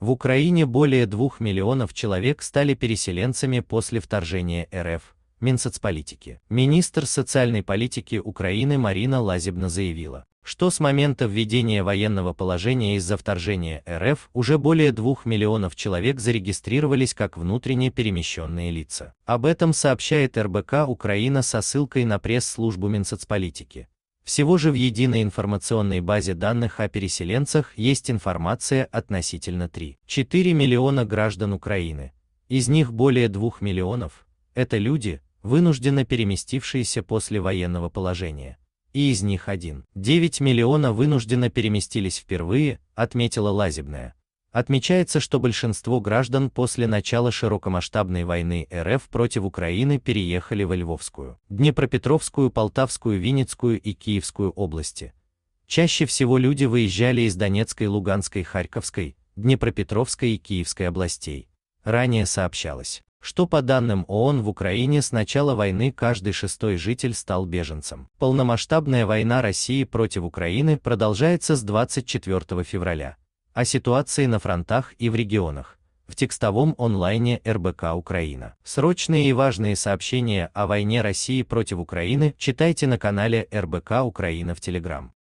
В Украине более двух миллионов человек стали переселенцами после вторжения РФ, Минсоцполитики. Министр социальной политики Украины Марина Лазебна заявила, что с момента введения военного положения из-за вторжения РФ уже более двух миллионов человек зарегистрировались как внутренне перемещенные лица. Об этом сообщает РБК Украина со ссылкой на пресс-службу Минсоцполитики. Всего же в единой информационной базе данных о переселенцах есть информация относительно 3,4 миллиона граждан Украины. Из них более 2 миллионов – это люди, вынужденно переместившиеся после военного положения. И из них 1,9 миллиона вынужденно переместились впервые, отметила Лазебная. Отмечается, что большинство граждан после начала широкомасштабной войны РФ против Украины переехали во Львовскую, Днепропетровскую, Полтавскую, Винницкую и Киевскую области. Чаще всего люди выезжали из Донецкой, Луганской, Харьковской, Днепропетровской и Киевской областей. Ранее сообщалось, что по данным ООН в Украине с начала войны каждый шестой житель стал беженцем. Полномасштабная война России против Украины продолжается с 24 февраля о ситуации на фронтах и в регионах в текстовом онлайне РБК Украина. Срочные и важные сообщения о войне России против Украины читайте на канале РБК Украина в Телеграм.